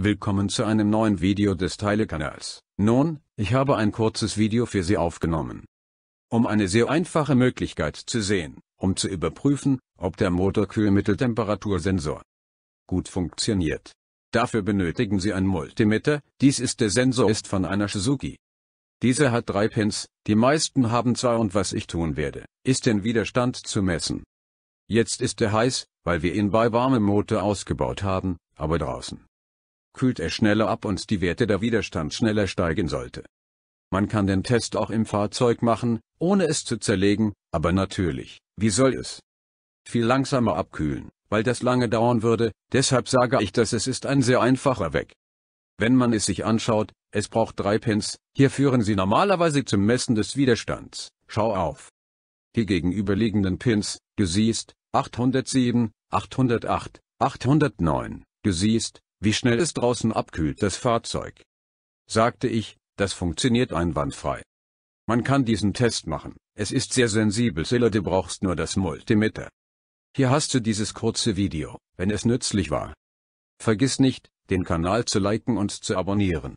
Willkommen zu einem neuen Video des Teilekanals. Nun, ich habe ein kurzes Video für Sie aufgenommen. Um eine sehr einfache Möglichkeit zu sehen, um zu überprüfen, ob der Motorkühlmitteltemperatursensor gut funktioniert. Dafür benötigen Sie ein Multimeter, dies ist der Sensor ist von einer Suzuki. Dieser hat drei Pins, die meisten haben zwei und was ich tun werde, ist den Widerstand zu messen. Jetzt ist er heiß, weil wir ihn bei warmem Motor ausgebaut haben, aber draußen kühlt er schneller ab und die Werte der Widerstand schneller steigen sollte. Man kann den Test auch im Fahrzeug machen, ohne es zu zerlegen, aber natürlich, wie soll es? Viel langsamer abkühlen, weil das lange dauern würde, deshalb sage ich, dass es ist ein sehr einfacher Weg. Wenn man es sich anschaut, es braucht drei Pins, hier führen sie normalerweise zum Messen des Widerstands, schau auf. Die gegenüberliegenden Pins, du siehst, 807, 808, 809, du siehst, wie schnell es draußen abkühlt das Fahrzeug? Sagte ich, das funktioniert einwandfrei. Man kann diesen Test machen, es ist sehr sensibel Silla du brauchst nur das Multimeter. Hier hast du dieses kurze Video, wenn es nützlich war. Vergiss nicht, den Kanal zu liken und zu abonnieren.